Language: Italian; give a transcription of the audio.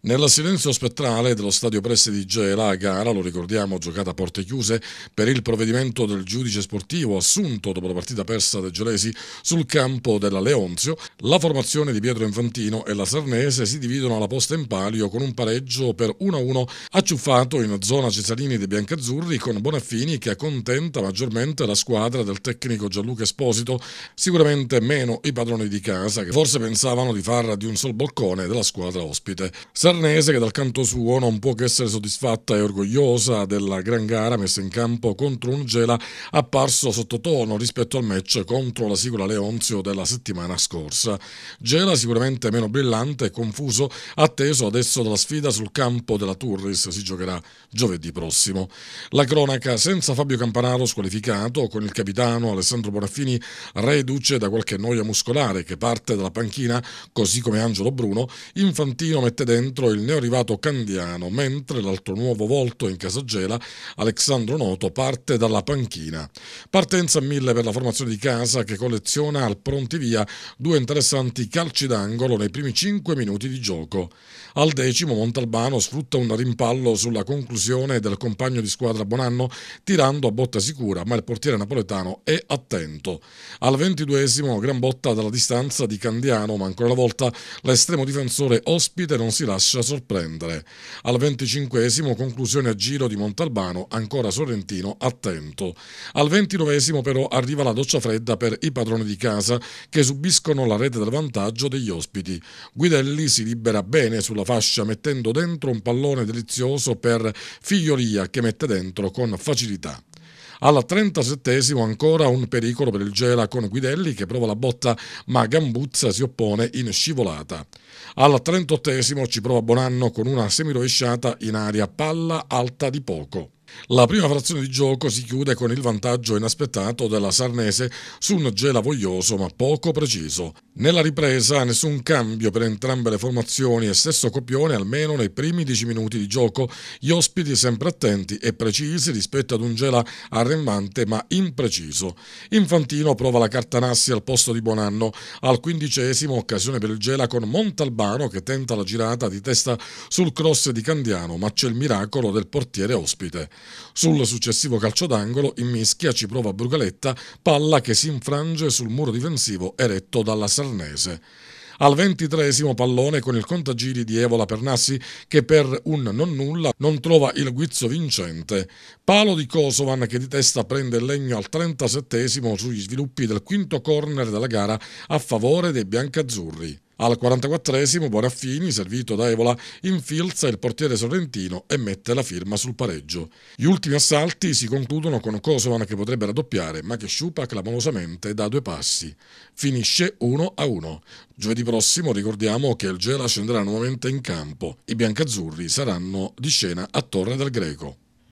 Nel silenzio spettrale dello stadio Presse di Gela, gara, lo ricordiamo, giocata a porte chiuse per il provvedimento del giudice sportivo assunto dopo la partita persa dei gelesi sul campo della Leonzio, la formazione di Pietro Infantino e la Sarnese si dividono alla posta in palio con un pareggio per 1-1 acciuffato in zona Cesarini dei Biancazzurri con Bonaffini che accontenta maggiormente la squadra del tecnico Gianluca Esposito, sicuramente meno i padroni di casa che forse pensavano di far di un sol boccone della squadra ospite. Sarnese che dal canto suo non può che essere soddisfatta e orgogliosa della gran gara messa in campo contro un Gela apparso sottotono rispetto al match contro la Sigola Leonzio della settimana scorsa. Gela sicuramente meno brillante e confuso, atteso adesso dalla sfida sul campo della Turris, si giocherà giovedì prossimo. La cronaca senza Fabio Campanaro squalificato, con il capitano Alessandro Bonaffini reduce da qualche noia muscolare che parte dalla panchina, così come Angelo Bruno, Infantino mette dentro dentro il neoarrivato Candiano, mentre l'altro nuovo volto in Casagela, Alexandro Noto, parte dalla panchina. Partenza a mille per la formazione di casa che colleziona al pronti via due interessanti calci d'angolo nei primi 5 minuti di gioco. Al decimo Montalbano sfrutta un rimpallo sulla conclusione del compagno di squadra Bonanno tirando a botta sicura, ma il portiere napoletano è attento. Al ventiduesimo gran botta dalla distanza di Candiano, ma ancora una volta l'estremo difensore ospite non si lascia lascia sorprendere. Al venticinquesimo conclusione a giro di Montalbano, ancora Sorrentino attento. Al ventinovesimo però arriva la doccia fredda per i padroni di casa che subiscono la rete del vantaggio degli ospiti. Guidelli si libera bene sulla fascia mettendo dentro un pallone delizioso per Figlioria che mette dentro con facilità. Alla 37 ancora un pericolo per il Gela con Guidelli che prova la botta ma Gambuzza si oppone in scivolata. Alla 38 ci prova Bonanno con una semirovesciata in aria palla alta di poco. La prima frazione di gioco si chiude con il vantaggio inaspettato della Sarnese su un gela voglioso ma poco preciso. Nella ripresa nessun cambio per entrambe le formazioni e stesso copione almeno nei primi 10 minuti di gioco, gli ospiti sempre attenti e precisi rispetto ad un gela arrembante ma impreciso. Infantino prova la cartanassi al posto di Bonanno, al quindicesimo occasione per il gela con Montalbano che tenta la girata di testa sul cross di Candiano ma c'è il miracolo del portiere ospite. Sul successivo calcio d'angolo, in mischia ci prova Brugaletta, palla che si infrange sul muro difensivo eretto dalla Sarnese. Al ventitresimo pallone con il contagiri di Evola Pernassi che per un non nulla non trova il guizzo vincente. Palo di Kosovan che di testa prende il legno al trentasettesimo sugli sviluppi del quinto corner della gara a favore dei biancazzurri. Al 44esimo Bonaffini, servito da Evola, infilza il portiere sorrentino e mette la firma sul pareggio. Gli ultimi assalti si concludono con Kosovan che potrebbe raddoppiare, ma che sciupa clamorosamente da due passi. Finisce 1 1. Giovedì prossimo ricordiamo che il Gela scenderà nuovamente in campo. I biancazzurri saranno di scena a Torre del Greco.